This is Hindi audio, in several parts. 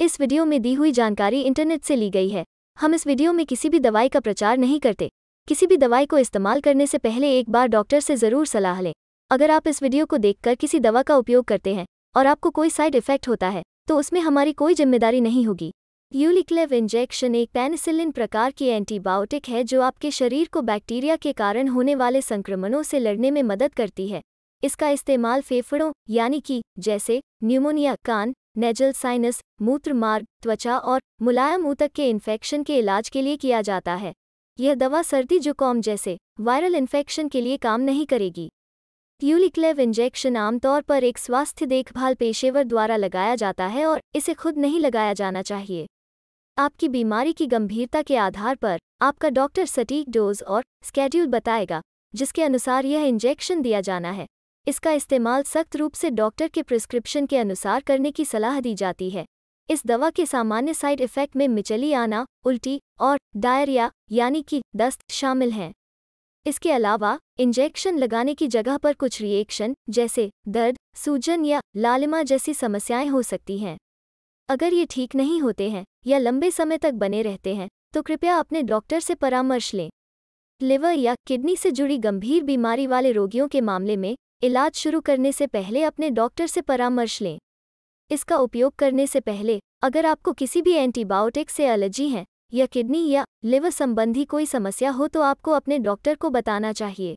इस वीडियो में दी हुई जानकारी इंटरनेट से ली गई है हम इस वीडियो में किसी भी दवाई का प्रचार नहीं करते किसी भी दवाई को इस्तेमाल करने से पहले एक बार डॉक्टर से ज़रूर सलाह लें अगर आप इस वीडियो को देखकर किसी दवा का उपयोग करते हैं और आपको कोई साइड इफेक्ट होता है तो उसमें हमारी कोई जिम्मेदारी नहीं होगी यूलिक्लेव इंजेक्शन एक पेनिसिलिन प्रकार की एंटीबायोटिक है जो आपके शरीर को बैक्टीरिया के कारण होने वाले संक्रमणों से लड़ने में मदद करती है इसका इस्तेमाल फेफड़ों यानी कि जैसे न्यूमोनिया कान नेजल साइनस मूत्र मार्ग त्वचा और मुलायम ऊतक के इन्फेक्शन के इलाज के लिए किया जाता है यह दवा सर्दी जुकाम जैसे वायरल इन्फेक्शन के लिए काम नहीं करेगी ट्यूलिक्लेव इंजेक्शन आमतौर पर एक स्वास्थ्य देखभाल पेशेवर द्वारा लगाया जाता है और इसे खुद नहीं लगाया जाना चाहिए आपकी बीमारी की गंभीरता के आधार पर आपका डॉक्टर सटीक डोज और स्केड्यूल बताएगा जिसके अनुसार यह इंजेक्शन दिया जाना है इसका इस्तेमाल सख्त रूप से डॉक्टर के प्रिस्क्रिप्शन के अनुसार करने की सलाह दी जाती है इस दवा के सामान्य साइड इफ़ेक्ट में मिचली आना उल्टी और डायरिया यानी कि दस्त शामिल हैं इसके अलावा इंजेक्शन लगाने की जगह पर कुछ रिएक्शन जैसे दर्द सूजन या लालिमा जैसी समस्याएं हो सकती हैं अगर ये ठीक नहीं होते हैं या लंबे समय तक बने रहते हैं तो कृपया अपने डॉक्टर से परामर्श लें लिवर या किडनी से जुड़ी गंभीर बीमारी वाले रोगियों के मामले में इलाज शुरू करने से पहले अपने डॉक्टर से परामर्श लें इसका उपयोग करने से पहले अगर आपको किसी भी एंटीबायोटिक से एलर्जी है या किडनी या लिवर संबंधी कोई समस्या हो तो आपको अपने डॉक्टर को बताना चाहिए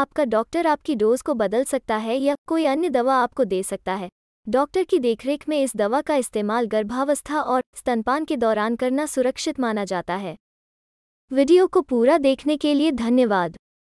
आपका डॉक्टर आपकी डोज को बदल सकता है या कोई अन्य दवा आपको दे सकता है डॉक्टर की देखरेख में इस दवा का इस्तेमाल गर्भावस्था और स्तनपान के दौरान करना सुरक्षित माना जाता है वीडियो को पूरा देखने के लिए धन्यवाद